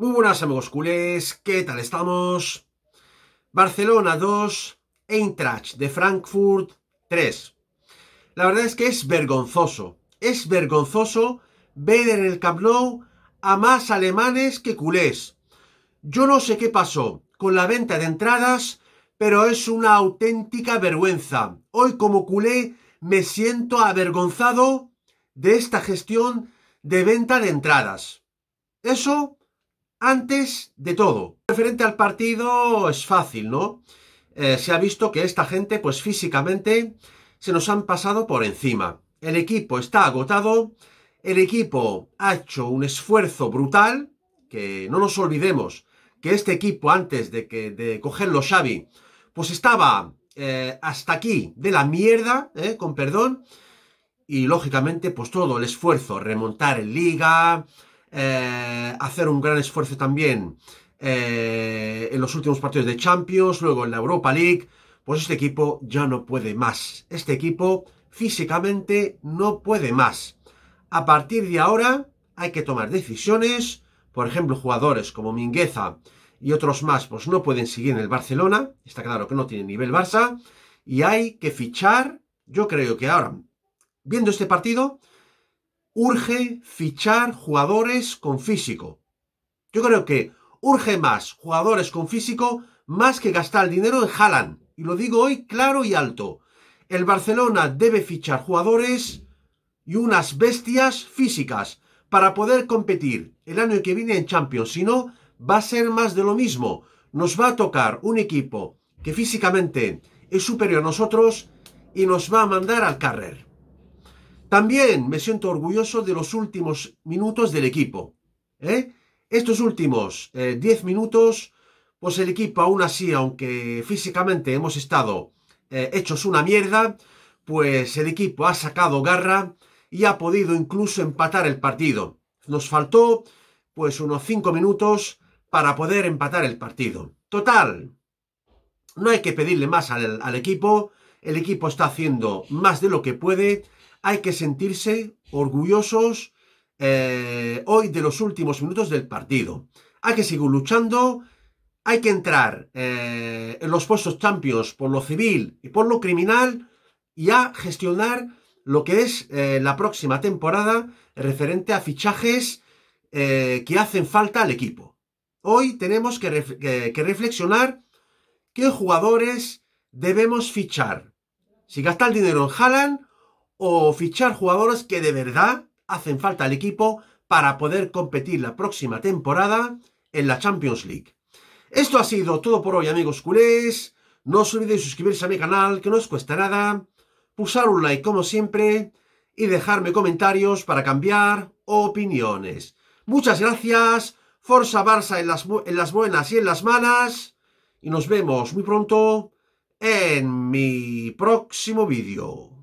Muy buenas amigos culés, ¿qué tal estamos? Barcelona 2, Eintracht de Frankfurt 3. La verdad es que es vergonzoso, es vergonzoso ver en el Camp Nou a más alemanes que culés. Yo no sé qué pasó con la venta de entradas, pero es una auténtica vergüenza. Hoy como culé me siento avergonzado de esta gestión de venta de entradas. Eso antes de todo, referente al partido es fácil, ¿no? Eh, se ha visto que esta gente, pues físicamente, se nos han pasado por encima. El equipo está agotado, el equipo ha hecho un esfuerzo brutal, que no nos olvidemos que este equipo antes de, que, de cogerlo Xavi, pues estaba eh, hasta aquí de la mierda, ¿eh? con perdón, y lógicamente pues todo el esfuerzo, remontar en liga, eh, hacer un gran esfuerzo también eh, en los últimos partidos de Champions, luego en la Europa League, pues este equipo ya no puede más. Este equipo físicamente no puede más. A partir de ahora hay que tomar decisiones, por ejemplo, jugadores como Mingueza y otros más, pues no pueden seguir en el Barcelona, está claro que no tiene nivel Barça, y hay que fichar, yo creo que ahora, viendo este partido, urge fichar jugadores con físico. Yo creo que urge más jugadores con físico más que gastar el dinero en Haaland. Y lo digo hoy claro y alto. El Barcelona debe fichar jugadores y unas bestias físicas para poder competir el año que viene en Champions. Si no, va a ser más de lo mismo. Nos va a tocar un equipo que físicamente es superior a nosotros y nos va a mandar al carrer. También me siento orgulloso de los últimos minutos del equipo. ¿eh? Estos últimos 10 eh, minutos, pues el equipo aún así, aunque físicamente hemos estado eh, hechos una mierda, pues el equipo ha sacado garra y ha podido incluso empatar el partido. Nos faltó pues unos 5 minutos para poder empatar el partido. Total, no hay que pedirle más al equipo, el equipo está haciendo más de lo que puede hay que sentirse orgullosos eh, hoy de los últimos minutos del partido. Hay que seguir luchando. Hay que entrar eh, en los puestos champions por lo civil y por lo criminal y a gestionar lo que es eh, la próxima temporada referente a fichajes que hacen falta al equipo. Hoy tenemos que, reflexionar qué jugadores debemos fichar. Si gastar el dinero en Haaland o fichar jugadores que de verdad hacen falta al equipo para poder competir la próxima temporada en la Champions League. Esto ha sido todo por hoy amigos culés. No os olvidéis suscribirse a mi canal, que no os cuesta nada, pulsar un like como siempre y dejarme comentarios para cambiar opiniones. Muchas gracias, Forza Barça en las, en las buenas y en las malas, y nos vemos muy pronto en mi próximo vídeo.